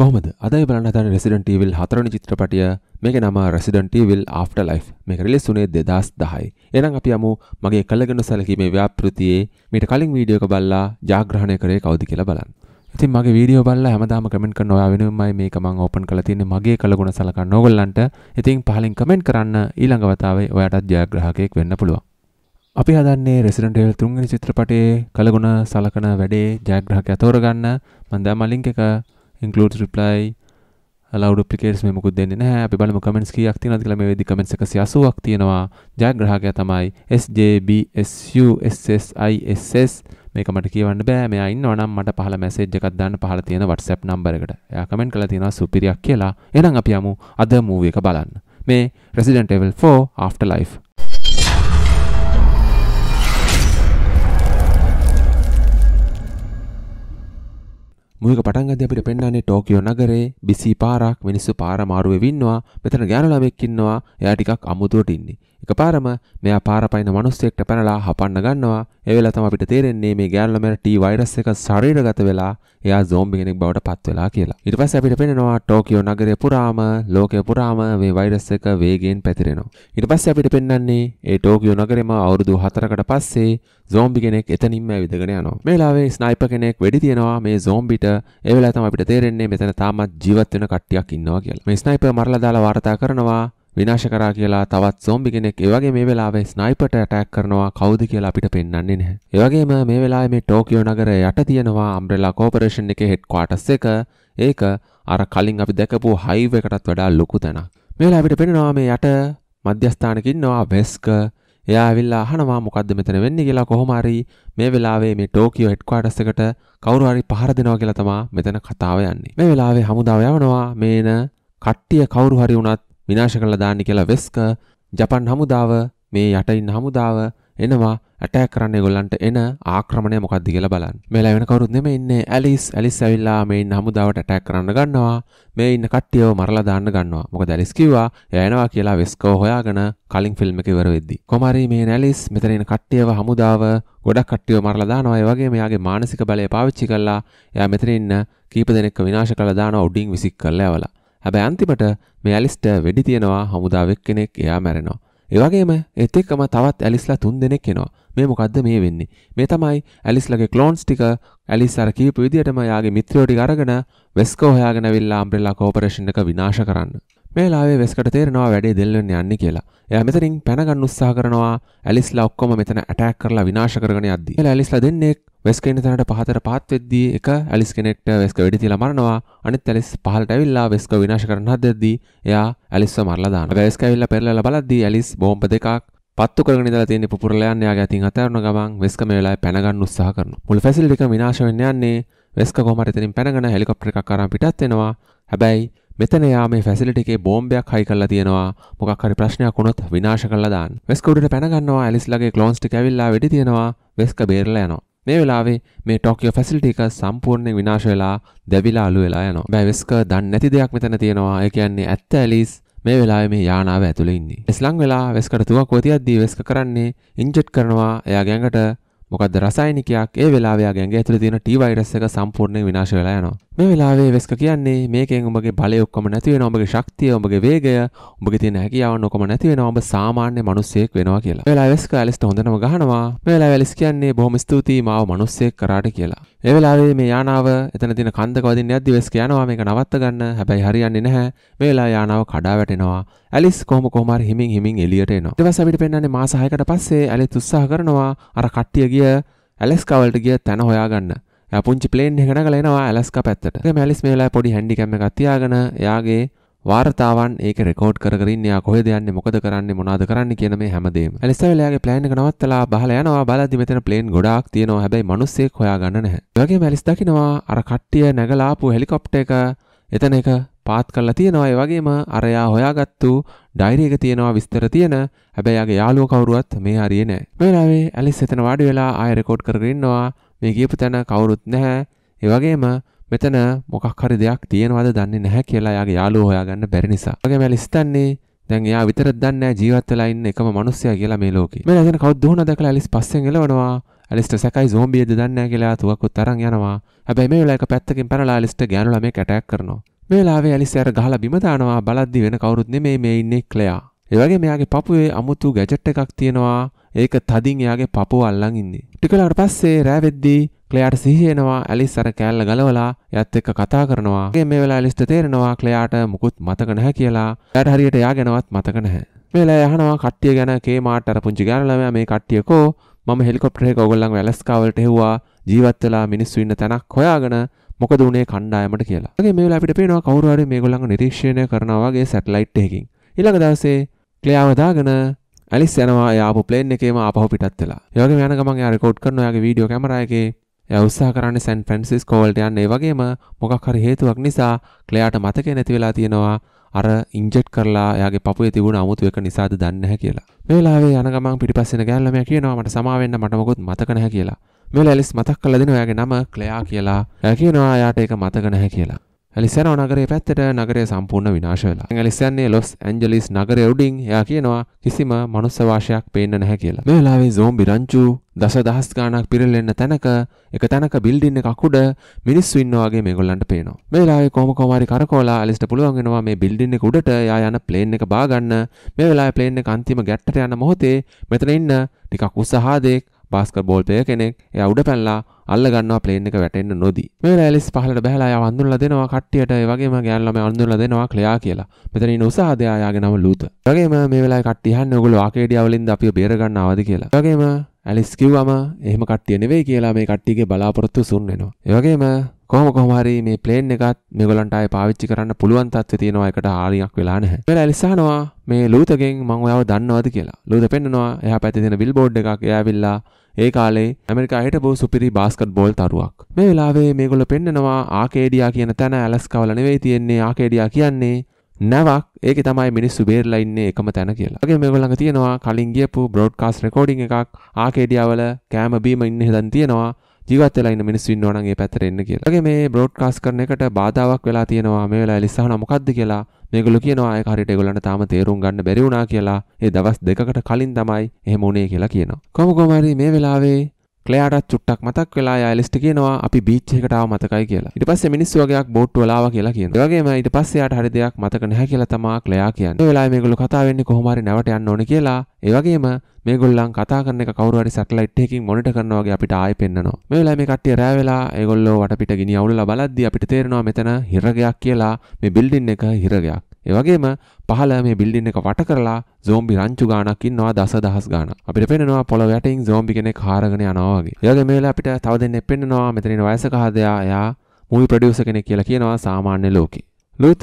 කොහොමද අදයි බලන්න හදන Resident Evil 4 වෙනි චිත්‍රපටය මේක නම Resident Evil Afterlife මේක රිලීස් වුණේ 2010 එහෙනම් අපි යමු මගේ කළගෙන සැලකීමේ ව්‍යාපෘතියේ මීට කලින් වීඩියෝ එක බලලා ජාග්‍රහණය කරේ කවුද කියලා බලන්න ඉතින් මගේ වීඩියෝ බලලා හැමදාම කමෙන්ට් කරන ඔයා වෙනුවෙන්මයි මේක මම ඕපන් කරලා තින්නේ මගේ කළගුණ සලකන්න ඕගොල්ලන්ට ඉතින් පහලින් කමෙන්ට් කරන්න ඊළඟ වතාවේ ඔයාටත් ජයග්‍රාහකයෙක් වෙන්න පුළුවන් අපි හදන්නේ රෙසිඩන්ට ෙල් තුන්ගනි චිත්‍රපටේ කළගුණ සලකන වැඩේ ජයග්‍රහක තෝරගන්න මන්දා මලින්ක එක ඉන්කලඩ රිප්ලයි ලවඩ පිකේස් මෙමකු දෙන්න නෑ අපි බලම කමෙන්ස් කියක් තියනද කියලා මේ වෙද්දි කමෙන්ට්ස් 180ක් තියෙනවා ජයග්‍රාහකයා තමයි SJBSUSSISS මේක මට කියවන්න බෑ මෙයා ඉන්නවා නම් මට පහල මැසේජ් එකක් දාන්න පහල තියෙන WhatsApp නම්බර එකට එයා කමෙන්ට් කරලා තියෙනවා සුපිරියක් කියලා එහෙනම් අපි යමු අද මූවී එක බලන්න මේ Resident Evil 4 Afterlife මුයක පටන්ගද අපිට පෙන්න්නන්නේ ටෝකියෝ නගරේ බිසි පාරක් මිනිස්සු පාර මාරුවේ වින්නවා මෙතන ගෑනුලාමෙක් ඉන්නවා එයා ටිකක් අමුතුවට ඉන්නේ එකපාරම මෙයා පාර පයින මිනිස්සෙක්ට පැනලා හපන්න ගන්නවා. ඒ වෙලාව තමයි අපිට තේරෙන්නේ මේ ගෑනුලා T වෛරස් එක ශරීරගත වෙලා එයා zombie කෙනෙක් බවට පත් වෙලා කියලා. ඊට පස්සේ අපිට පේනවා ටෝකියෝ නගරය පුරාම ලෝකය පුරාම මේ වෛරස් එක වේගයෙන් පැතිරෙනවා. ඊට පස්සේ අපිට පෙන්වන්නේ ඒ ටෝකියෝ නගරෙම අවුරුදු 4කට පස්සේ zombie කෙනෙක් එතනින්ම ඇවිදගෙන යනවා. මේ ලාවේ ස්නයිපර් කෙනෙක් වෙඩි තියනවා මේ zombieට. ඒ වෙලාව තමයි අපිට තේරෙන්නේ මෙතන තාමත් ජීවත් වෙන කට්ටියක් ඉන්නවා කියලා. මේ ස්නයිපර් මරලා දාලා වාර්තා කරනවා විනාශ කරා කියලා තවත් සොම්බි කෙනෙක් ඒ වගේ මේ වෙලාවේ ස්නයිපර්ට ඇටැක් කරනවා කවුද කියලා අපිට පෙන්වන්නේ නැහැ. ඒ වගේම මේ වෙලාවේ මේ ටෝකියෝ නගරය යට තියෙනවා අම්බ්‍රෙලා කෝපරේෂන් එකේ හෙඩ් ක්වාටර්ස් එක. ඒක අර කලින් අපි දැකපු හයිව් එකටත් වඩා ලොකු තැනක්. මේ වෙලාවේ අපිට පෙන්වනවා මේ යට මධ්‍යස්ථානක ඉන්නවා වෙස්ක එයා ඇවිල්ලා අහනවා මොකද්ද මෙතන වෙන්නේ කියලා කොහොම හරි මේ වෙලාවේ මේ ටෝකියෝ හෙඩ්ක්වාටර්ස් එකට කවුරු හරි පහර දෙනවා කියලා තමයි මෙතන කතාව යන්නේ. මේ වෙලාවේ හමුදාව යවනවා මේන කට්ටිය කවුරු හරි වුණත් විනාශ කළා දාන්න කියලා වෙස්ක ජපන් හමුදාව මේ යටින් හමුදාව එනවා ඇටැක් කරන්න ඒගොල්ලන්ට එන ආක්‍රමණය මොකක්ද කියලා බලන්න. මෙලා වෙන කවුරුත් නෙමෙයි ඉන්නේ ඇලිස් ඇලිස් ඇවිල්ලා මේ ඉන්න හමුදාවට ඇටැක් කරන්න ගන්නවා. මේ ඉන්න කට්ටියව මරලා දාන්න ගන්නවා. මොකද ඇලිස් කිව්වා එයා එනවා කියලා වෙස්කෝ හොයාගෙන කලින් ෆිල්ම් එක ඉවර වෙද්දි. කොමාරි මේ ඇලිස් මෙතන ඉන්න කට්ටියව හමුදාව ගොඩක් කට්ටියව මරලා දානවා. ඒ වගේම එයාගේ මානසික බලය පාවිච්චි කරලා එයා මෙතන ඉන්න කීප දෙනෙක්ව විනාශ කරලා දානවා උඩින් විසික් කරලා යවලා. හැබැයි අන්තිමට මේ ඇලිස්ට වෙඩි තියනවා හමුදාවෙක් කෙනෙක් එයා මැරෙනවා. ඒ වගේම ඒත් එක්කම තවත් ඇලිස්ලා තුන් දෙනෙක් එනවා. මේ මොකද්ද මේ වෙන්නේ? මේ තමයි ඇලිස්ලගේ ක්ලෝන්ස් ටික ඇලිස් අර කියපු විදිහටම යාගේ මිත්‍රයෝ ටික අරගෙන වෙස්කෝ හොයාගෙන අවිල්ලා අම්බ්‍රෙලා කෝපරේෂන් එක විනාශ කරන්න. මේලාවේ වෙස්කට තේරෙනවා වැඩේ දෙල්ලෙන්න යන්නේ කියලා. එයා මෙතනින් පැනගන්න උත්සාහ කරනවා. ඇලිස්ලා ඔක්කොම මෙතන ඇටැක් කරලා විනාශ කරගෙන යද්දී. එයා ඇලිස්ලා දෙන්නේ වෙස් කෙනෙක් තැනට පහතට පහත් වෙද්දී එක ඇලිස් කෙනෙක්ට වෙස්ක වෙඩි තියලා මරනවා. අනිත් ඇලිස් පහළට ඇවිල්ලා වෙස්ක විනාශ කරන්න හදද්දී එයා ඇලිස්ව මරලා දානවා. වෙස්ක ඇවිල්ලා පෙරලලා බලද්දී ඇලිස් බෝම්බ දෙකක් පත්තු කරගෙන ඉඳලා තියෙන පුපුරලයන් එයාගේ අතින් අතහැරන ගමන් වෙස්ක මේ වෙලාවේ පැනගන්න උත්සාහ කරනවා. මුළු ෆැසිලිටි එක විනාශ වෙන්න යන්නේ වෙස්ක කොහොම හරි එතනින් පැනගෙන හෙලිකොප්ටර් එකක් අරන් පිටත් වෙනවා. හැබැයි මෙතන යා මේ ෆැසිලිටි එකේ බෝම්බයක් හයි කරලා තියෙනවා මොකක් හරි ප්‍රශ්නයක් වුණොත් විනාශ කරලා දාන්න. වෙස්ක උඩට පැන ගන්නවා ඇලිස්ලාගේ ක්ලෝන්ස් ටික ඇවිල්ලා වෙඩි තියනවා වෙස්ක බේරලා යනවා. මේ වෙලාවේ මේ ටොකියෝ ෆැසිලිටි එක සම්පූර්ණයෙන් විනාශ වෙලා දැවිලා අළු වෙලා යනවා. බෑ වෙස්ක දන්නේ නැති දෙයක් මෙතන තියෙනවා. ඒ කියන්නේ ඇත්ත ඇලිස් මේ වෙලාවේ මේ යානාව ඇතුලේ ඉන්නේ. ඉස්ලං වෙලා වෙස්කට තුවක්කුව තියද්දී වෙස්ක කරන්නේ ඉන්ජෙක්ට් කරනවා එයා ගැඟට මොකද රසායනිකයක් ඒ වෙලාවයා ගැන්ගේ ඇතුළේ තියෙන T වෛරස් එක සම්පූර්ණයෙන් විනාශ වෙලා යනවා. මේ වෙලාවේ වෙස්ක කියන්නේ මේකෙන් ඔබගේ බලය ඔක්කොම නැති වෙනවා, ඔබගේ ශක්තිය, ඔබගේ වේගය, ඔබගේ තියෙන හැකියාවන් ඔක්කොම නැති වෙනවා, ඔබ සාමාන්‍ය මිනිසෙක් වෙනවා කියලා. මේ වෙලාවේ වෙස්ක ඇලිස්ට හොඳනම ගහනවා. මේ වෙලාවේ ඇලිස් කියන්නේ බොහොම ස්තුතියි මාව මිනිසෙක් කරාට කියලා. මේ වෙලාවේ මේ යානාව එතන තියෙන කන්දක වදින්න යද්දි වෙස්ක යනවා මේක නවත්ත ගන්න. හැබැයි හරියන්නේ නැහැ. මේ වෙලාවේ යානාව කඩා වැටෙනවා. ඇලිස් කොහොම කොහොම හරි හිමින් හිමින් එළියට එනවා. ඊට පස්සේ අපිට පෙන්වන්නේ මාස 6කට පස්සේ ඇලිස් උත්සාහ කරනවා අර කට්ටිය ගිය ඇලස්කවලට ගිය තැන හොයාගන්න පුංචි පලේන් හෙන කලෙනවා ඇලස්ක පැත්තට මැලිස් මේලා පොඩි හැඩිකම ගතියාගෙන යාගේ වාර්තාවන් ඒක රෙකෝඩ් කරන්න කොහෙ දයන්න මොකද කරන්න මොනාද කරන්න කියන මේ හැමදේම ඇලස්සවලයාගේ ප්ලෑන් එක නවත්තලා බහල යනවා බලදි මෙතන ප්ලේන් ගොඩක් තියෙනවා හැබැයි මනුස්සෙක් හොයාගන්න නැහැ වගේ මැලිස් දකිනවා අර කට්ටිය නැගලාපු හෙලිකොප්ට එක එතන එක පාත් කරලා තියෙනවා ඒ වගේම අරයා හොයාගත්තු ඩයරි එක තියෙනවා විස්තර තියෙන හැබැයි යාගේ යාළුව කවුරුවත් මේ හරියේ නැහැ. මේ වෙලාවේ ඇලිස් එතන වාඩි වෙලා ආයෙ රෙකෝඩ් කරගෙන ඉන්නවා. මේ කියපු තැන කවුරුත් නැහැ. ඒ වගේම මෙතන මොකක් හරි දෙයක් තියෙනවද දන්නේ නැහැ කියලා යාගේ යාළුව හොයාගන්න බැරි නිසා. වගේම ඇලිස් හිතන්නේ දැන් එයා විතරක් දන්නේ ජීවත් වෙලා ඉන්න එකම මිනිස්සයා කියලා මේ ලෝකේ. මේ ලැදෙන කවුද දුහුණ දැකලා ඇලිස් පස්සෙන් එලවනවා. ඇලිස්ට සැකයි සෝම්බියද දන්නේ කියලා තුවක්කුත් අරන් යනවා. හැබැයි මේ වෙලාවේ එක පැත්තකින් පැනලා ඇලිස්ට ගෑනු ළමයෙක් ඇටැක් කරනවා. මේ වෙලාවේ ඇලිස් අර ගහලා බිම දානවා බලද්දි වෙන කවුරුත් නෙමෙයි මේ ඉන්නේ ක්ලෙයා. ඒ වගේ මෙයාගේ පපුවේ අමුතු ගැජට් එකක් තියෙනවා. ඒක තදින් එයාගේ පපුව අල්ලන් ඉන්නේ. ටික වෙලාවට පස්සේ රෑ වෙද්දී ක්ලයාට සිහියනවා ඇලිස් අර කෑල්ල ගලවලා යත් එක්ක කතා කරනවා. මේ වෙලාව ඇලිස්ට තේරෙනවා ක්ලයාට මුකුත් මතක නැහැ කියලා. යාට හරියට යා ගැනවත් මතක නැහැ. මේ වෙලාවේ අහනවා කට්ටිය ගැන කේමාට අර පුංචි ගෑනු ළමයා මේ කට්ටියකෝ මම හෙලිකොප්ටර් එක ඕගොල්ලන්ව ඇලස්කා වලට හෙව්වා. ජීවත් වෙලා මිනිස්සු ඉන්න තැනක් හොයාගෙන මොකද උනේ කණ්ඩායමට කියලා. ඒකේ මේ වෙලාව අපිට පේනවා කවුරු හරි මේගොල්ලන්ව නිරීක්ෂණය කරනවා වගේ සැටලයිට් එකකින්. ඊළඟ දවසේ ක්ලියාව දාගෙන ඇලිස් යනවා යාපු ප්ලේන් එකේම ආපහු පිටත් වෙලා. ඒ වගේම යන ගමන් එයා රෙකෝඩ් කරනවා එයාගේ වීඩියෝ කැමරා එකේ එයා උත්සාහ කරන්නේ සැන් ෆ්‍රැන්සිස්කෝ වලට යන්න. ඒ වගේම මොකක් හරි හේතුවක් නිසා ක්ලෙයාට මතකේ නැති වෙලා තියෙනවා අර ඉන්ජෙට් කරලා යාගේ පපුේ තිබුණ අමුතු එක නිසාද දන්නේ නැහැ කියලා. මේ වෙලාවේ යන ගමන් පිටිපස්සෙන ගෑල්ලමයා කියනවා මට සමා වෙන්න මට මොකොත් මතක නැහැ කියලා. මේ ඇලිස් මතක් කල දෙන ඔයාගේ නම ක්ලයා කියලා ඇකිනවා යායට එක මතක නැහැ කියලා ඇලිසන නගරේ පැත්තට නගරය සම්පූර්ණ විනාශ වෙලා. ඇලිසන්නේ ලොස් ඇන්ජලිස් නගරය උඩින් එයා කියනවා කිසිම මනුස්ස වාසයක් පේන්න නැහැ කියලා. මේ වෙලාවේ zombi රංචු දසදහස් ගාණක් පිරෙලෙන්න තැනක එක තැනක බිල්ඩින් එකක් උඩ මිනිස්සු ඉන්නවා වගේ මේගොල්ලන්ට පේනවා. මේ වෙලාවේ කොහොම කොහම හරි කරකවලා ඇලිස්ට පුළුවන් වෙනවා මේ බිල්ඩින් එක උඩට යා යන ප්ලේන් එක බා ගන්න. මේ වෙලාවේ ප්ලේන් එක අන්තිම ගැට්ටට යන මොහොතේ මෙතන ඉන්න ටිකක් උසහාදෙක් බාස්කට් බෝල් ප්ලේයර් කෙනෙක්. එයා උඩ පැනලා අල්ල ගන්නවා ප්ලේන් එක වැටෙන්න නොදී. මේ ලෑලිස් පහලට බහලා එයා වඳුන්ලා දෙනවා කට්ටියට ඒ වගේම ගෑන් ළමයි වඳුන්ලා දෙනවා ක්ලෙයා කියලා. මෙතන ඉන්න උසාද එයාගේ නම ලූත. ඒ වගේම මේ වෙලාවේ කට්ටිය අහන්නේ ඔයගොල්ලෝ ආකේඩියා වලින්ද අපිව බේර ගන්න ආවද කියලා. ඒ වගේම ඇලිස් කිව්වම එහෙම කට්ටිය නෙවෙයි කියලා මේ කට්ටියගේ බලාපොරොත්තු සුන් වෙනවා. ඒ වගේම කොහොම කොහොම හරි මේ ප්ලේන් එකත් මේගොල්ලන්ට ආයේ පාවිච්චි කරන්න පුළුවන් තත්ත්වේ තියෙනවා ඒකට හානියක් වෙලා නැහැ. වෙලා එලිසහනවා මේ ලූතගෙන් මම ඔයාව දන්නවද කියලා. ලූත පෙන්නනවා එහා පැත්තේ තියෙන බිල්බෝඩ් එකක් එයාවිල්ලා ඒ කාලේ ඇමරිකා හිටපු සුපිරි බාස්කට් බෝල් තරුවක්. මේ වෙලාවේ මේගොල්ලෝ පෙන්නනවා ආකේඩියා කියන තැන ඇලස්කාවල නෙවෙයි තියෙන්නේ ආකේඩියා කියන්නේ නැවක් ඒක තමයි මිනිස්සු බේරලා ඉන්නේ එකම තැන කියලා. වගේ මේගොල්ලන්ග තියෙනවා කලින් ගියපු බ්‍රෝඩ්කාස්ට් රෙකෝඩින් එකක් ආකේඩියාවල කැම බීම ඉන්න හදන් තියෙනවා. ජීවත් වෙලා ඉන්න මිනිස්සු ඉන්නවනම් ඒ පැත්තට එන්න කියලා. ඒගොල්ලෝ මේ බ්‍රෝඩ්කාස්ට් කරන එකට බාධාවක් වෙලා තියෙනවා මේ වෙලාවේ ලිස්සහන මොකද්ද කියලා මේගොල්ලෝ කියනවා ඒක හරියට ඒගොල්ලන්ට තාම තේරුම් ගන්න බැරි වුණා කියලා. ඒ දවස් දෙකකට කලින් තමයි එහෙම වුණේ කියලා කියනවා. කොහොම කොහම හරි මේ වෙලාවේ ක්ලයාටත් චුට්ටක් මතක් වෙලා යා එලිස්ට කියනවා අපි බීච් එකට ආව මතකයි කියලා. ඊට පස්සේ මිනිස්සු වගේක් බෝට්ටු වලාවා කියලා කියනවා. ඒ වගේම ඊට පස්සේ යාට හරි දෙයක් මතක නැහැ කියලා තමා ක්ලයා කියන්නේ. ඒ වෙලාවේ මේගොල්ලෝ කතා වෙන්නේ කොහොම හරි නැවට යන්න ඕනේ කියලා. ඒ වගේම මේගොල්ලන් කතා කරන එක කවුරු හරි සැටලයිට් එකකින් මොනිටර් කරනවා වගේ අපිට ආයෙ පෙන්නනවා. මේ වෙලාවේ මේ කට්ටිය රෑ වෙලා ඒගොල්ලෝ වටපිට ගිනි අවුලලා බලද්දී අපිට තේරෙනවා මෙතන හිරගයක් කියලා මේ බිල්ඩින් එක හිරගයක්. ඒ වගේම පහළ මේ බිල්ඩින් එක වට කරලා සෝම්බි රංචු ගානක් ඉන්නවා දසදහස් ගාන. අපිට පේනවා පොළොව යටින් සෝම්බි කෙනෙක් හාරගෙන යනවා වගේ. ඒ වගේ මේ වෙලාව අපිට තව දෙන්නෙක් පෙන්නනවා මෙතනින වයසක හදයා එයා මූවි ප්‍රොඩියුසර් කෙනෙක් කියලා කියනවා සාමාන්‍ය ලෝකේ. ලූත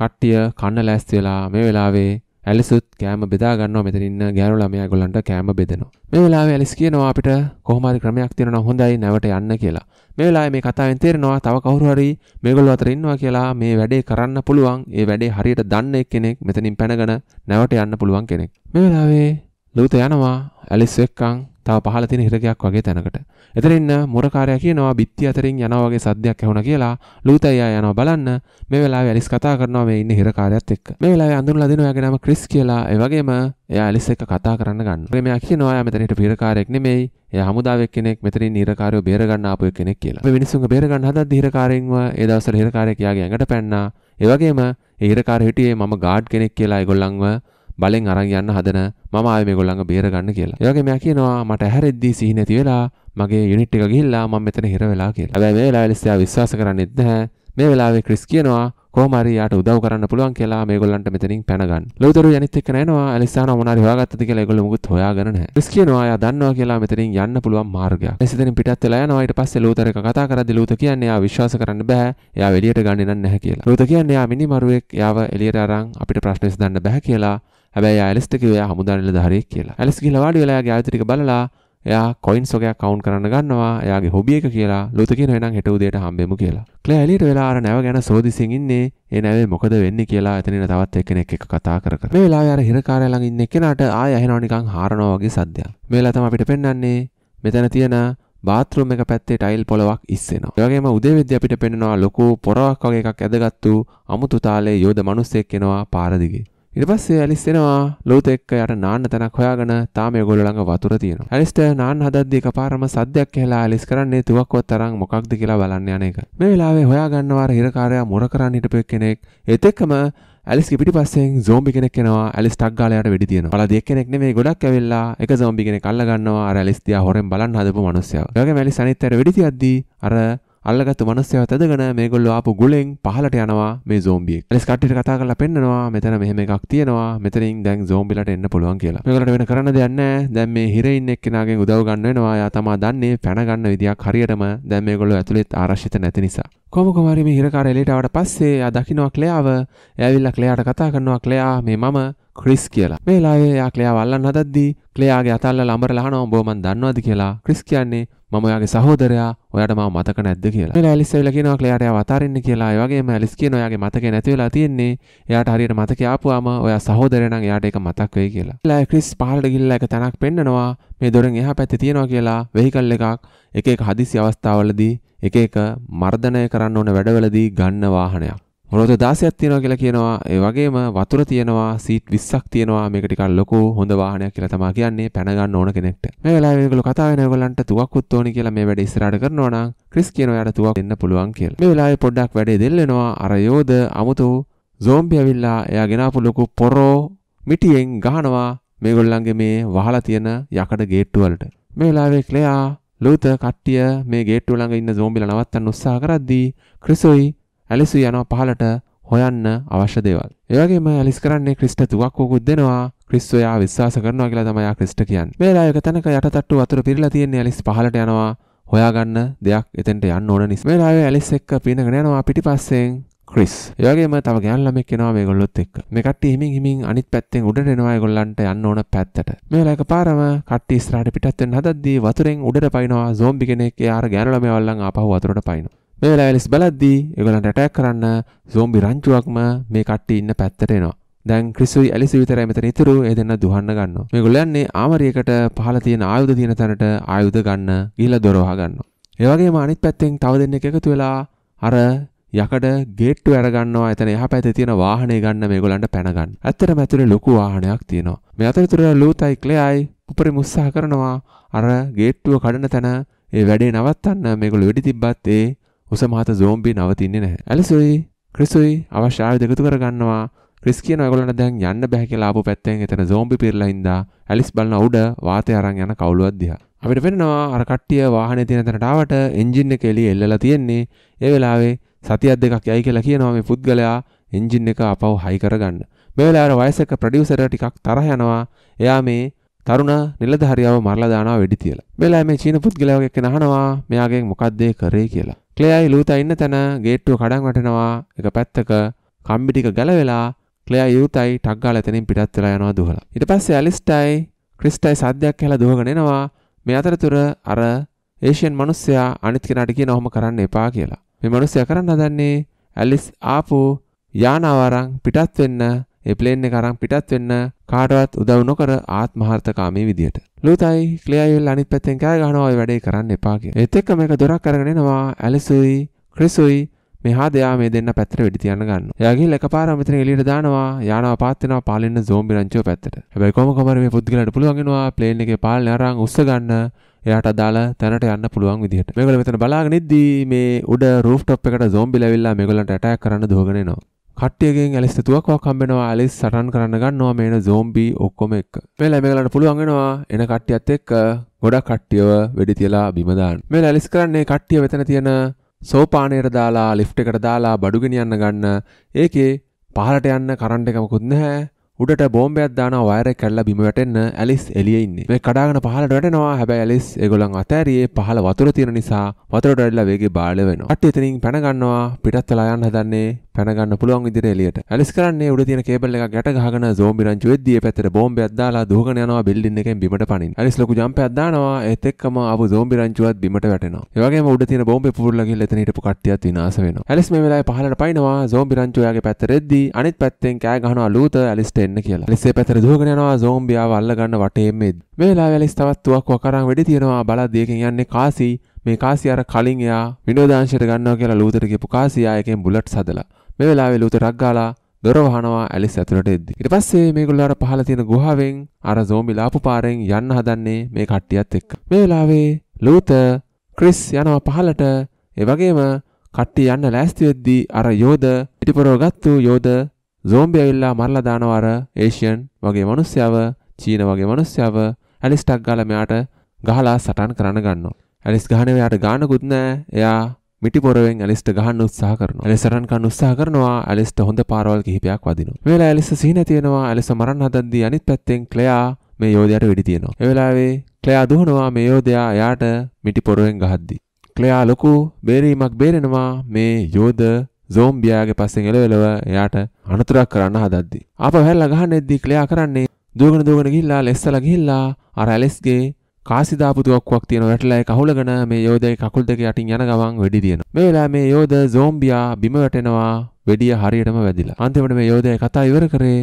කට්ටිය කන්න ලෑස්ති වෙලා මේ වෙලාවේ ඇලිසුත් කෑම බෙදා ගන්නවා මෙතන ඉන්න ගෑනු ළමයා ගොල්ලන්ට කෑම බෙදෙනවා. මේ වෙලාවේ ඇලිස් කියනවා අපිට කොහොම හරි ක්‍රමයක් තියෙනවා හොඳයි නැවට යන්න කියලා. මේ වෙලාවේ මේ කතාවෙන් තේරෙනවා තව කවුරු හරි මේගොල්ලෝ අතර ඉන්නවා කියලා මේ වැඩේ කරන්න පුළුවන් ඒ වැඩේ හරියට දන්න එක්කෙනෙක් මෙතනින් පැනගෙන නැවට යන්න පුළුවන් කෙනෙක් මේ වෙලාවේ ලූත යනවා ඇලිස් එක්කන් තව පහළ තියෙන හිරගයක් වගේ තැනකට. එතනින් මුරකාරයා කියනවා බිත්ති අතරින් යනවා වගේ සද්දයක් ඇහුණා කියලා ලූත් අයියා යනවා බලන්න. මේ වෙලාවේ ඇලිස් කතා කරනවා මේ ඉන්නේ හිරකාරයාත් එක්ක. මේ වෙලාවේ අඳුනලා දෙනවා එයාගේ නම ක්‍රිස් කියලා. ඒ වගේම එයා ඇලිස් එක්ක කතා කරන්න ගන්නවා. මෙයා කියනවා එයා මෙතන හිටපු හිරකාරයෙක් නෙමෙයි. එයා හමුදාවෙක් කෙනෙක් මෙතනින් හිරකාරයෝ බේරගන්න ආපු කෙනෙක් කියලා. මේ මිනිස්සුන්ගේ බේරගන්න හදද්දි හිරකාරයෙන්ව ඒ දවස්වල හිරකාරයෙක් යාගේ ඇඟට පැන්නා. ඒ වගේම හිරකාර හිටියේ මම ගාඩ් කෙනෙක් කියලා ඒගොල්ලන්ව බලෙන් අරන් යන්න හදන මම ආවේ මේගොල්ලන්ව බේර ගන්න කියලා. ඒ වගේ මෙයා කියනවා මට ඇහැරෙද්දී සිහි නැති වෙලා මගේ යුනිට් එක ගිහිල්ලා මම මෙතන හිර වෙලා කියලා. හැබැයි මේ වෙලාවේ ලිස්සයා විශ්වාස කරන්නේත් නැහැ. මේ වෙලාවේ ක්‍රිස් කියනවා කොහමරි යාට උදව් කරන්න පුළුවන් කියලා මේගොල්ලන්ට මෙතනින් පැනගන්න. ලෝතරු යනිත් එක්ක නෑනවා ඇලිසාන මොනාරි හොයාගත්තද කියලා ඒගොල්ලෝ මුකුත් හොයාගෙන නැහැ. ක්‍රිස් කියනවා එයා දන්නවා කියලා මෙතනින් යන්න පුළුවන් මාර්ගයක්. එසිතෙන් පිටත් වෙලා යනවා ඊට පස්සේ ලෝතර එක කතා කරද්දී ලෝත කියන්නේ එයා විශ්වාස කරන්න බෑ. එයා එළියට ගන්නේ නැහැ කියලා. ලෝත කියන්නේ එයා මිනිමරුවෙක්. එයාව එළියට අරන් අපිට ප්‍රශ්න විසඳන්න බෑ කියලා. හැබැයි ඇලස්ටක ඔයා හමුදානල ධරය කියලා ඇලස් කියල වාඩි වෙලාගේ අතරික බලලා එයා කොයින් සොකයක් කවුන් කරන්න ගන්නවා යාගේ හොබියක කියලා ලොතක වෙනම් හෙටවදේට හම්බෙමු කියලා කලෑ එලිට වෙලාර නැව ගැන සෝදිසින් ඉන්නේ ඒ නැවේ මොකද වෙන්න කියලා ඇතනෙන තවත් එක්කෙනෙක් එක කතා කර මේ වෙලා අර හිරකාරයලඟ ඉන්න එක්කෙනට ආය ඇහෙනනිකං හාරණෝ වගේ සද්‍යයක් මේ ලතම අපිට පෙන්න්නේ මෙතැන තියෙන බාත්‍රම එක පැත්තේ ටයිල් පොලවක් ඉස්සෙනවා. ඒවගේම උදේවිද්‍ය අපිට පෙන්නවා ලොකු පොරවක් වගේ එකක් ඇදගත්තු අමුතු තාලේ යෝධ මිනිස්සෙක් එනවා පාර දිගේ. ඉට පස්සේ ඇලිස්සෙනවා ලෝත එක්ක යට නාන්න තැනක් හොයාගෙන තාම ගොල්ලඟ වතුර තියෙන ඇලිස්ට නාන් හදද්දි පාරම සද්‍යයක් කියලා ඇලිස් කරන්නේ තුවක්කොත් තරම් මොකක්ද කියලා බලන්න යන එක මේ වෙලාවේ හොයාගන්නවාර හිරකාරයා මොර කරන්න හිටපෙක් කෙනෙක් එතෙක්කම ඇලිස් පිටි පස්සෙන් සෝම්බි කෙනෙක් කෙනවා ඇලිස් ටක් ගාලයට වෙඩි තියෙනවා. බලා දෙයක් කෙනෙක් නෙමෙයි ගොඩක් ඇවිල්ලා එක සෝම්බි කෙනෙක් අල්ල ගන්නවා අර ඇලිස් දිහා හොරෙන් බලන් හදපු මිනිස්සයා. ඊගොල්ලෝ ඇලිස් අනිත් පැයට වෙඩි තියද්දී අර අල්ලගත්තු මනුස්සයව තැදගෙන මේගොල්ලෝ ආපු ගුලෙන් පහලට යනවා මේ zombieක්. ඇලිස් කට්ටියට කතා කරලා පෙන්නනවා මෙතන මෙහෙම එකක් තියෙනවා. මෙතනින් දැන් zombieලාට එන්න පුළුවන් කියලා. මේගොල්ලන්ට වෙන කරන්න දෙයක් නැහැ. දැන් මේ හිරෙයින් එක්කෙනාගෙන් උදව් ගන්න වෙනවා. එයා තමා දන්නේ පැන ගන්න විදියක් හරියටම දැන් මේගොල්ලෝ ඇතුළෙත් ආරක්ෂිත නැති නිසා. කොහොම කොහරි මේ හිරකාර එළියට ආවට පස්සේ එයා දකිනවා ක්ලෙයාව. එයා ඇවිල්ලා ක්ලෙයාට කතා කරනවා ක්ලෙයා මේ මම ක්‍රිස් කියලා. මේ ලාවේ එයා ක්ලෙයාව අල්ලන්න හදද්දී ක්ලෙයාගේ අතල්ලා ලම්බර ලහනවා උඹ මන් දන්නවද කියලා. ක්‍රිස් කියන්නේ මම ඔයාගේ සහෝදරයා ඔයාට මම මතක නැද්ද කියලා. මේ ඇලිස් ඇවිල්ලා කියනවා ක්ලෙයාට එයා වතාරින්න කියලා. ඒ වගේම ඇලිස් කියනවා එයාගේ මතකේ නැති වෙලා තියෙන්නේ. එයාට හරියට මතකේ ආපුවාම ඔයා සහෝදරයා නම් එයාට ඒක මතක් වෙයි කියලා. ලා ක්‍රිස් පහළට ගිහිල්ලා එක තැනක් පෙන්නනවා. මේ දොරෙන් එහා පැත්තේ තියෙනවා කියලා වෙහිකල් එකක් එක එක හදිසි අවස්ථාවලදී එක එක මර්ධනය කරන්න ඕන වැඩවලදී ගන්න වාහනයක්. මොළොත 16ක් තියෙනවා කියලා කියනවා. ඒ වගේම වතුර තියෙනවා, සීට් 20ක් තියෙනවා. මේක ටිකක් ලොකු හොඳ වාහනයක් කියලා තමයි කියන්නේ පැන ගන්න ඕන කෙනෙක්ට. මේ වෙලාවේ මේගොල්ලෝ කතා වෙන ඔයගොල්ලන්ට තුවක්කුත් ඕනි කියලා මේ වැඩේ ඉස්සරහට කරනවා නම් ක්‍රිස් කියනවා යාට තුවක් දෙන්න පුළුවන් කියලා. මේ වෙලාවේ පොඩ්ඩක් වැඩේ දෙල්ලෙනවා. අර යෝධ අමුතු zombie ඇවිල්ලා එයා ගෙනාපු ලොකු පොරෝ මිටියෙන් ගහනවා මේගොල්ලන්ගේ මේ වහලා තියෙන යකඩ ගේට්ටු වලට. මේ වෙලාවේ ක්ලෙයා ලූත කට්ටිය මේ ගේට්ටුව ළඟ ඉන්න zombieලා නවත්තන්න උත්සාහ කරද්දී ක්‍රිසොයි ඇලිසු යනවා පහලට හොයන්න අවශ්‍ය දේවල්. ඒ වගේම ඇලිස් කරන්නේ ක්‍රිස්ට තුවක්කුවකුත් දෙනවා ක්‍රිස් ඔයා විශ්වාස කරනවා කියලා තමයි ක්‍රිස්ට කියන්නේ. මේ ලායක තැනක යටතට්ටු වතුර පිරලා තියෙන්නේ ඇලිස් පහලට යනවා හොයාගන්න දෙයක් එතෙන්ට යන්න ඕන නිසා. මේ ලායේ ඇලිස් එක්ක පිනගෙන යනවා පිටිපස්සෙන් ක්‍රිස් ඒගේම තව ගෑන් ළමෙක් එනවා මේගොල්ලොත් එක්ක මේ කට්ටිය හිමින් හිමින් අනිත් පැත්තෙන් උඩට එනවා ඒගොල්ලන්ට යන්න ඕන පැත්තට මේලා එකපාරම කට්ටිය ඉස්සරහට පිටත් වෙන්න හදද්දී වතුරෙන් උඩට පයින්නවා සෝම්බි කෙනෙක් එයා අර ගෑනු ළමයා වල්ලන් ආපහු වතුරට පයින්නවා මේ වෙලාවෙලිස් බලද්දී ඒගොල්ලන්ට ඇටැක් කරන්න සෝම්බි රංචුවක්ම මේ කට්ටිය ඉන්න පැත්තට එනවා. දැන් ක්‍රිස්ුයි ඇලිසු විතරයි මෙතන ඉතුරු ඒ දෙන්න දුහන්න ගන්නවා. මේගොල්ලෝ යන්නේ ආමරියකට පහළ තියෙන ආයුධ තියෙන තැනට ආයුධ ගන්න ගිහිල්ලා දොර වහ ගන්නවා. ඒ වගේම අනිත් පැත්තෙන් තව දෙන්නෙක් එකතු වෙලා අර යකඩ ගේට්ටු අරගන්නවා එතන එහා පැත්තේ තියෙන වාහනේ ගන්න මේගොල්ලන්ට පැන ගන්න. ඇත්තටම ඇතුලේ ලොකු වාහනයක් තියෙනවා. මේ අතරතුර ලූතයි ක්ලෙයයි උපරිම උත්සාහ කරනවා අර ගේට්ටුව කඩන තැන ඒ වැඩේ නවත්තන්න මේගොල්ලෝ වෙඩි තිබ්බත් ඒ උසමහත සෝම්බි නවතින්නේ නැහැ. ඇලිසුයි ක්‍රිසුයි අවශ්‍ය ආයු දෙකතු කරගන්නවා. ක්‍රිස් කියන ඔයගොල්ලන්ට දැන් යන්න බෑ කියලා ආපු පැත්තෙන් එතන සෝම්බි පිරලා ඉඳා ඇලිස් බලන උඩ වාතය අරන් යන කවුළුවක් දිහා. අපිට පේනවා අර කට්ටිය වාහනේ තියෙන තැනට ආවට එන්ජින් එක එළිය එල්ලලා තියෙන්නේ. ඒ වෙලාවේ සතියක් දෙකක් යයි කියලා කියනවා මේ පුද්ගලයා එන්ජින් එක අපව හයි කරගන්න. මේ වෙලාවේ වයසක ප්‍රොඩියුසර් ටිකක් තරහ යනවා. එයා මේ තරුණ නිලධාරියාව මරලා දානවා වෙඩි තියලා. මෙලා මේ චීන පුද්ගලයාවක් එක්ක නහනවා මෙයාගෙන් මොකද්ද කරේ කියලා. ක්ලෙයයි ලූතා ඉන්න තැන ගේට්ටුව කඩන් වැටෙනවා එක පැත්තක කම්බි ටික ගැලවෙලා ක්ලෙයා යූතයි ටක් ගාලා එතනින් පිටත් වෙලා යනවා දුහලා. ඊට පස්සේ ඇලිස්ටයි ක්‍රිස්ටයි සද්දයක් ඇහලා දුවගෙන එනවා. මේ අතරතුර අර ඒෂියන් මිනිස්සයා අනිත් කෙනාට කියනවා ඔහොම කරන්න එපා කියලා. මේ මිනිස්සයා කරන්න හදන්නේ ඇලිස් ආපු යානාව අරන් පිටත් වෙන්න ඒ ප්ලේන් එක අරන් පිටත් වෙන්න කාටවත් උදව් නොකර ආත්මార్థකාමී විදියට. ලූතයි ක්ලියයිල් අනිත් පැත්තෙන් කෑ ගහනවා ඔය වැඩේ කරන්න එපා කියලා. ඒත් එක්ක මේක දොරක් අරගෙන එනවා ඇලිසුයි, ක්‍රිසුයි මෙහා දෙයා මේ දෙන්න පැත්තට වෙඩි තියන්න ගන්න. එයාගේ ලකපාර මෙතන එළියට දානවා යානාව පාත් වෙනවා පාලෙන්න zombie රංචුව පැත්තට. හැබැයි කොහොම කොහමරි මේ පුද්ගලයාට පුළුවන් වෙනවා ප්ලේන් එකේ පාලනය අරන් උස්ස ගන්න එයාට අදාළ තැනට යන්න පුළුවන් විදිහට. මේගොල්ලෝ මෙතන බලාගෙන ඉද්දී මේ උඩ rooftop එකට zombie ලැවිලා මේගොල්ලන්ට attack කරන්න දුවගෙන එනවා. කට්ටියගෙන් ඇලස්තතුවක් කම්බෙනවා ඇලිස් සටන් කරන්න ගන්නවා මේන සෝම්බී ඔක්කොම එක් මේ ලැබගලට පුළුවන්ගෙනවා එන කට්ටියත් එක්ක ගොඩක් කට්ටියව වෙඩි තියලා බිමදාන් මේ ඇලිස් කරන්නේ කට්ටිය වෙතන තියෙන සෝපානයට දාලා ලිෆ්ට එකට දාලා බඩුගෙනියන්න ගන්න ඒකේ පහලට යන්න කරන්ට එකමකුත් නැහැ උඩට බෝම්බයක් දාන වයර කැල්ල බිම වැටෙන්න ඇලිස් එලිය ඉන්න මේ කඩාගෙන පහලට වැටෙනවා හැබැයි ඇලිස් ඒගොල්ලන් අතෑරියේ පහල වතුර තියෙන නිසා වතුරට ඇල්ලා වේගේ බාල වෙනවා. අට්ටිය එතනින් පැනගන්නවා පිටත් වෙලා යන්න හදන්නේ පැනගන්න පුළුවන් විදිහට එළියට. ඇලිස් කරන්නේ උඩ තියෙන කේබල් එක ගැට ගහගෙන zombie රංචු වෙද්දී ඒ පැත්තට බෝම්බයක් දාලා දුවගෙන යනවා බිල්ඩින් එකෙන් බිමට පනින්න. ඇලිස් ලොකු ජම්පයක් දානවා ඒත් එක්කම ආපු zombie රංචුවත් බිමට වැටෙනවා. ඒ වගේම උඩ තියෙන බෝම්බේ පුපුරලා ගිහලා එතන හිටපු කට්ටියත් විනාශ වෙනවා. ඇලිස් මේ වෙලාවේ පහළට පයින්නවා zombie රංචු එයාගේ පැත්තට එද්දී අනිත් පැත්තෙන් කෑ ගහනවා ලූත ඇලිස්ට එන්න කියලා. ඇලිස් ඒ පැත්තට දුවගෙන යනවා zombie ආව අල්ලගන්න වටේම එද්දී. මේ වෙලාවේ ඇලිස් තවත් තුවක්කුව කරන් වෙඩි තියනවා බලද්දී එකෙන් යන්නේ කාසි මේ කාසිය අර කලින් එයා විනෝදාංශයට ගන්නවා කියලා ලූතට කියපු කාසිය ආයකෙන් බුලට් සදලා මේ වෙලාවේ ලූතරක් ගාලා දොර වහනවා ඇලිස් ඇතුළට එද්දි. ඊට පස්සේ මේගොල්ලෝ අර පහළ තියෙන ගුහාවෙන් අර zombiලා ආපු පාරෙන් යන්න හදන්නේ මේ කට්ටියත් එක්ක. මේ වෙලාවේ ලූතර් ක්‍රිස් යනවා පහලට එවගේම කට්ටිය යන්න ලෑස්ති වෙද්දී අර යෝධ පිටිපොරව ගත්තු යෝධ සෝම්බි ඇවිල්ලා මරලා දානවා අර ඒෂියන් වගේ මිනිස්සයව චීන වගේ මිනිස්සයව ඇලිස්ටක් ගාලා මෙයාට ගහලා සටන් කරන්න ගන්නවා. ඇලිස් ගහන එයාට ගානකුත් නැහැ. එයා මිටි පොරවෙන් ඇලිස්ට ගහන්න උත්සාහ කරනවා. ඇලිස් රන් කන්න උත්සාහ කරනවා. ඇලිස්ට හොඳ පාරවල් කිහිපයක් වදිනවා. මේ වෙලාවේ ඇලිස් සිහි නැති වෙනවා. ඇලිස් මරන්න හදද්දී අනිත් පැත්තෙන් ක්ලෙයා මේ යෝධයාට වෙඩි තියනවා. ඒ වෙලාවේ ක්ලෙයා දුහනවා මේ යෝධයා එයාට මිටි පොරවෙන් ගහද්දී. ක්ලෙයා ලොකු බේරීමක් බේරෙනවා මේ යෝධ සෝම්බියාගේ පස්සෙන් එළවෙලව එයාට අනතුරක් කරන්න හදද්දී. ආපහු හැල්ලා ගහන්න එද්දී ක්ලෙයා කරන්නේ දුවගෙන දුවගෙන ගිහිල්ලා ලෙස්සලා ගිහිල්ලා අර ඇලිස්ගේ කාසිදාපුතුවක්ක් තියෙන වැටලයි කහුලගන මේ යෝධය කකුල් දෙක යටින් යන ගමන් වෙඩි තියෙන මේ වෙලා මේ යෝධ සෝම්බියා බිම වැටෙනවා වෙඩිය හරියටම වැදිලා අන්තිමට මේ යෝධය කතා ඉවර කරේ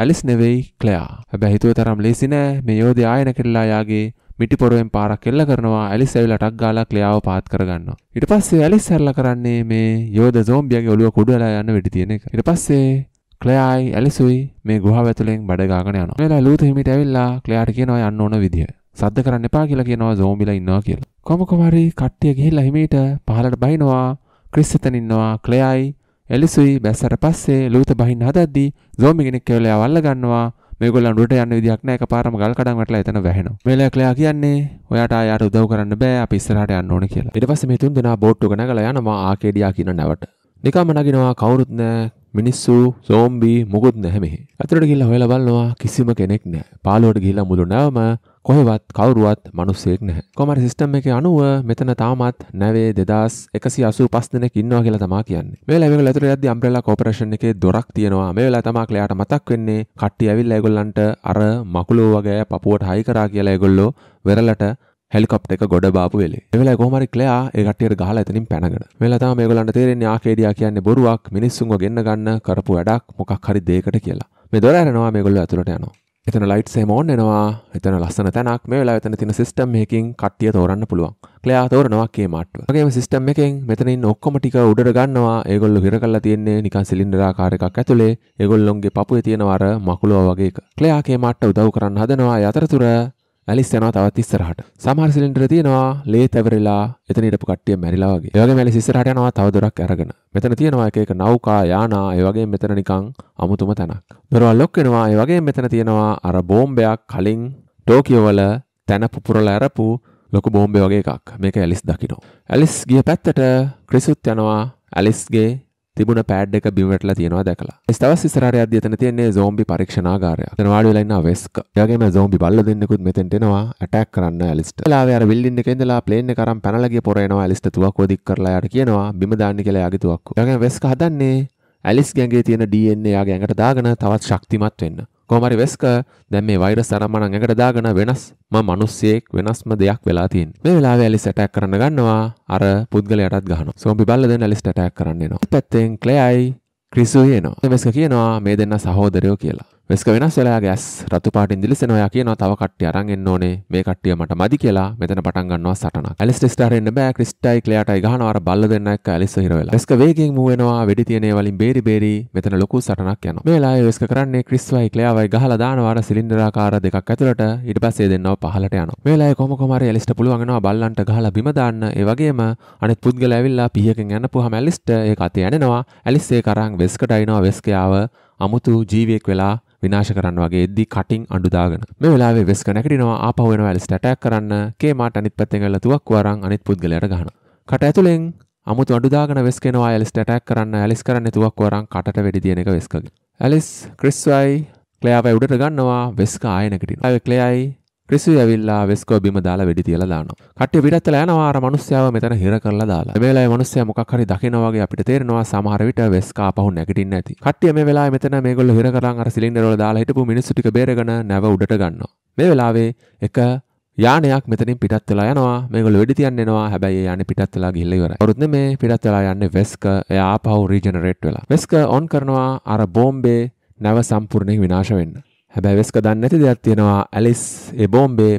ඇලිස් නෙවෙයි කලයා හැබැ හිතුව තරම් ලෙසිනෑ මේ යෝධ ආයන කෙල්ලා යාගේ මිටි පොරුවෙන් පාරක් කෙල්ල කරනවා ඇලිස් ඇවිල ටක් ගාලා ක්ලයාව පාත් කරගන්න. ඉට පස්සේ ඇලිස් සැල්ල කරන්නේ මේ යෝධ සෝම්බියගේ ඔලුව කොඩුවලා යන්න වෙඩි තියෙන එක. ඉට පස්සේ ක්ලයායි ඇලිසුයි මේ ගුහ ඇතුලෙන් බඩගාගෙන යනවා. මෙලා ලූත හිමිට ඇවිල්ලා ක්ලයාට කියනවා යන්න ඕන විදිහ. සද්ද කරන්න එපා කියලා කියනවා සෝම්බිලා ඉන්නවා කියලා. කොහොම කොහරි කට්ටිය ගිහිල්ලා හිමීට පහලට බහිනවා. ක්‍රිස් එතන ඉන්නවා. ක්ලෙයයි, එලිසුයි බැස්සට පස්සේ ලූත බහින්න හදද්දී සෝම්බි කෙනෙක් කියලා අවල්ල ගන්නවා. මේගොල්ලන් ඩුවට යන්න විදිහක් නැහැ. එකපාරම ගල් කඩන් වැටලා එතන වැහෙනවා. මේලා ක්ලෙයා කියන්නේ ඔයාට ආයෙත් උදව් කරන්න බෑ. අපි ඉස්සරහට යන්න ඕනේ කියලා. ඊට පස්සේ මේ තුන් දෙනා බෝට් එක නැගලා යනවා ආකේඩියා කියන නැවට. නිකම්ම නගිනවා කවුරුත් නෑ මිනිස්සු සෝම්බි මුකුත් නැහැමෙහි. ඇතුළට ගිහිල්ලා හොයලා බලනවා කිසිම කෙනෙක් නෑ. පාළුවට ගිහිල්ලා මුළු නැවම කොහෙවත් කවරුවත් මනුස්සෙක් නැහැ. කොමර සිස්ටම් එකේ අනුව මෙතන තාමත් නැවේ 2185 දෙනෙක් ඉන්නවා කියලා තමා කියන්නේ. මේ වෙලාවේ මේගොල්ලෝ ඇතුළේ යද්දි අම්බ්‍රෙලා කෝපරේෂන් එකේ දොරක් තියෙනවා. මේ වෙලාව තමා ක්ලයාට මතක් වෙන්නේ කට්ටිය ඇවිල්ලා ඒගොල්ලන්ට අර මකුලෝ වගේ පපුවට හයි කරා කියලා ඒගොල්ලෝ වෙරළට හෙල්කොප් එක ගොඩ බාපු වෙලේ. ඒ වෙලාවේ කොහොම හරි ක්ලයා ඒ කට්ටියට ගහලා එතනින් පැනගෙන. මේ වෙලාව තමයි මේගොල්ලන්ට තේරෙන්නේ ආකේඩියා කියන්නේ බොරුවක් මිනිස්සුන්ව ගෙන්න ගන්න කරපු වැඩක් මොකක් හරි දෙයකට කියලා. මේ දොර ඇරෙනවා මේගොල්ලෝ ඇතුළට යනවා. එතන ලයිට් සේමෝන් එනවා එතන ලස්සන තැනක් මේලා එතන තින සිස්ටම් එකකින් කට්ටිය තෝරන්න පුළුවන් කලයා තෝරනවා කේමාට්ට වගේ සිස්ටම් එකෙන් මෙතනින් ඔක්කොම ටික උඩට ගන්නවා ඒගොල්ලෝ හිර කරලා තියන්නේ නිකන් සිලින්ඩරාකාර එකක් ඇතුලේ ඒගොල්ලොන්ගේ පපුවේ තියෙන අර මකුලුව වගේ එක. ක්ලයා කේමාට්ට උදව් කරන්න හදනවා යතරතුර ඇලිස් යනවා තවත් ඉස්සරහට. සමහර සිලින්ඩර තියෙනවා ලේ තැවරිලා එතන ඉරපු කට්ටිය මැරිලා වගේ. ඒ වගේම ඇලිස් ඉස්සරහට යනවා තව දොරක් අරගෙන. මෙතන තියෙනවා එක එක නෞකා, යානා, ඒ වගේම මෙතන නිකන් අමුතුම තැනක්. දොරවල් ලොක් වෙනවා. ඒ වගේම මෙතන තියෙනවා අර බෝම්බයක් කලින් ටෝකියෝ වල තැන පුපුරලා අරපු ලොකු බෝම්බේ වගේ එකක්. මේක ඇලිස් දකිනවා. ඇලිස් ගිය පැත්තට ක්‍රිසුත් යනවා ඇලිස්ගේ තිබුණ පෑඩ් එක බිවටලා තියෙනවා දැකලා ස්තවස් ඉස්සරහට යතන තියන්නේ සෝම්බි පරීක්ෂණාගාරයක් වාඩිවෙලන්න වෙස්ක යගේම සෝම්බි බල්ල දෙන්නෙකුත් මෙතෙන්ටෙනවා ඇටැක් කරන්න ඇලිස්ට ලාවර විල්ලින්න කෙදලා ප්ලේන කරම් පැනලගේ පොරේනවා ඇලිස්ට තුවක් ොදික් කරලා යට කියනවා බිමදාන්න කියලා යගතුවක් යගේ වෙස්ක හදන්නේ ඇලිස් ගැගේ තියෙන ඩන්නේ යාගේ ඇඟට දාගන තවත් ශක්තිමත් වෙන්න කොහමරි වෙස්ක දැන් මේ වෛරස් අරන් මම ඇඟට දාගෙන වෙනස් මම මිනිස්සෙක් වෙනස්ම දෙයක් වෙලා තියෙන. මේ වෙලාවේ ඇලිස් ඇටැක් කරන්න ගන්නවා අර පුද්ගලයාටත් ගහනවා. සෝම්බි බල්ල දැන් ඇලිස්ට ඇටැක් කරන්න එනවා. පැත්තෙන් ක්ලෙයි ක්‍රිසු එනවා. වෙස්ක කියනවා මේ දෙන්න සහෝදරයෝ කියලා. වෙස්ක වෙනස් වෙලා ගෑස් රතු පාටින් දිලිසෙන ඔයා කියනවා තව කට්ටිය අරන් එන්න ඕනේ මේ කට්ටිය මට මදි කියලා මෙතන පටන් ගන්නවා සටනක්. ඇලිස් ටෙස්ටාර එන්න බෑ ක්‍රිස්ටයි ක්ලෙයාටයි ගහනවා අර බල්ල දෙන්න එක්ක ඇලිස් හිර වෙලා. වෙස්ක වේගෙන් මූව් වෙනවා වෙඩි තියෙන ඒවා වලින් බේරි බේරි මෙතන ලොකු සටනක් යනවා. මේ වෙලාවේ වෙස්ක කරන්නේ ක්‍රිස්වයි ක්ලෙයාවයි ගහලා දානවා අර සිලින්ඩරාකාර දෙකක් ඇතුළට ඊට පස්සේ දෙන්නව පහලට යනවා. මේ වෙලාවේ කොහොම කොහමරි ඇලිස්ට පුළුවන් වෙනවා බල්ලන්ට ගහලා බිම දාන්න ඒ වගේම අනිත් පුද්ගලයා ඇවිල්ලා පිහකින් යනපුවාම ඇලිස්ට ඒක අතේ යනවා ඇලිස් ඒ කරන් වෙස්කට අයිනවා වෙස්කයාව අමුතු ජීවියෙක් වෙලා විනාශ කරන්න වගේ එද්දි කටින් අඩු දාගෙන මේ වෙලාවේ වෙස්ක නැකටිනවා ආපහු වෙනවා ඇලිස්ට ඇටැක් කරන්න කේ මාට අනිත් පැත්තෙන් ඇවිල්ලා තුවක් වරන් අනිත් පුද්ගලයාට ගහනවා කට ඇතුලෙන් අමුතු අඩු දාගෙන වෙස් කෙනවා ඇලිස් ඇටැක් කරන්න ඇලිස් කරන්න තුවක් වරන් කටට වෙඩි දියන එක වෙස්කගේ ඇලිස් ක්‍රිස්වයි ක්ලයාව උඩට ගන්නවා වෙස්ක ආය නැකටිනවා ඇය ක්ලයයි ක්‍රිසි ඇවිල්ලා වෙස්කෝ බිම දාලා වෙඩි තියලා දානවා. කට්ටිය පිටත්තලා යනවා අර මිනිස්සයාව මෙතන හිර කරලා දාලා. මේ වෙලාවේ මිනිස්සයා මොකක් හරි දකිනවා වගේ අපිට තේරෙනවා සමහර විට වෙස්කා පහු නැගිටින්න ඇති. කට්ටිය මේ වෙලාවේ මෙතන මේගොල්ලෝ හිර කරන් අර සිලින්ඩර් වල දාලා හිටපු මිනිස්සු ටික බේරගෙන නැව උඩට ගන්නවා. මේ වෙලාවේ එක යානයක් මෙතනින් පිටත් වෙලා යනවා මේගොල්ල වෙඩි තියන්න එනවා හැබැයි යානේ පිටත් වෙලා ගිහිල්ලා ඉවරයි. වරුත් මේ පිටත් වෙලා යන්නේ වෙස්ක එයා ආපහු රීජනරේට් වෙලා. වෙස්ක ඔන් කරනවා අර බෝම්බේ නැව සම්පූර්ණයෙන් විනාශ වෙන්න. හැබැ වෙස්ක දන්න ඇති දෙයක් තියෙනවා ඇලිස් ඒ බෝම්බේ